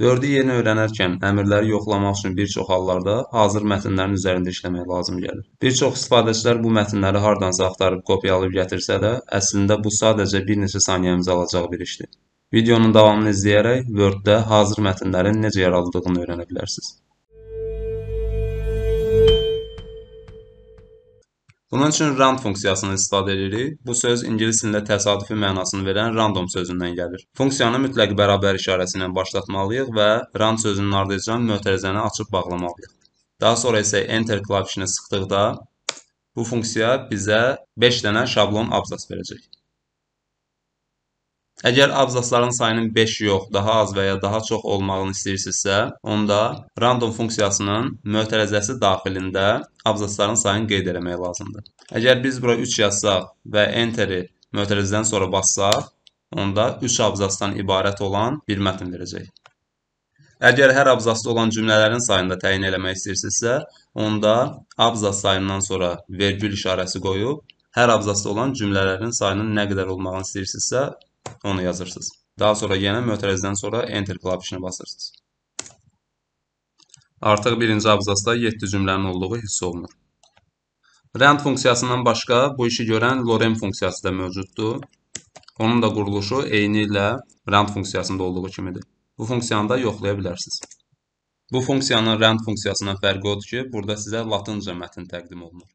Dördü yeni öyrənərkən əmrləri yoxlamaq üçün bir çox hallarda hazır mətnlərin üzərində işləmək lazım gəlir. Bir çox istifadəçilər bu mətnləri hardansa axtarıb kopyalayıb gətirsə də, əslində bu sadəcə bir neçə saniyəmizi alacaq bir işdir. Videonun davamını izləyərək Word-də hazır mətnlərin necə yaradıldığını öyrənə bilərsiniz. Bunun üçün rand funksiyasını istifadə edirik. Bu söz ingilis dilində təsadüfi mənasını verən random sözündən gəlir. Funksiyanı mütləq bərabər işarəsi ilə başlatmalıyıq və rand sözünün ardınca mötərizəni açıb bağlamalıyıq. Daha sonra isə enter klavişini sıxdıqda bu funksiya bizə 5 dənə şablon abzas verəcək. Əgər abzasların sayının 5 yox, daha az və ya daha çox olmağını istəyirsinizsə, onda random funksiyasının mötərizəsi daxilində abzasların sayını qeyd eləmək lazımdır. Əgər biz bura 3 yazsaq və enteri mötərizədən sonra bassaq, onda 3 abzasdan ibarət olan bir mətn verəcək. Əgər hər abzasda olan cümlələrin sayını da təyin eləmək istəyirsinizsə, onda abzas sayından sonra vergül işarəsi qoyub hər abzasda olan cümlələrin sayının nə qədər olmağını istəyirsinizsə, onu yazırsınız. Daha sonra yenə mötərizdən sonra Enter klapışını basırsınız. Artıq birinci abzasda 7 cümlənin olduğu hiss olunur. Rand funksiyasından başqa bu işi görən Lorem funksiyası da mövcuddur. Onun da quruluşu eyni ilə rand funksiyasında olduğu kimidir. Bu funksiyanı da yoxlaya bilərsiniz. Bu funksiyanın rand funksiyasından fərqi odur ki, burada sizə latınca mətn təqdim olunur.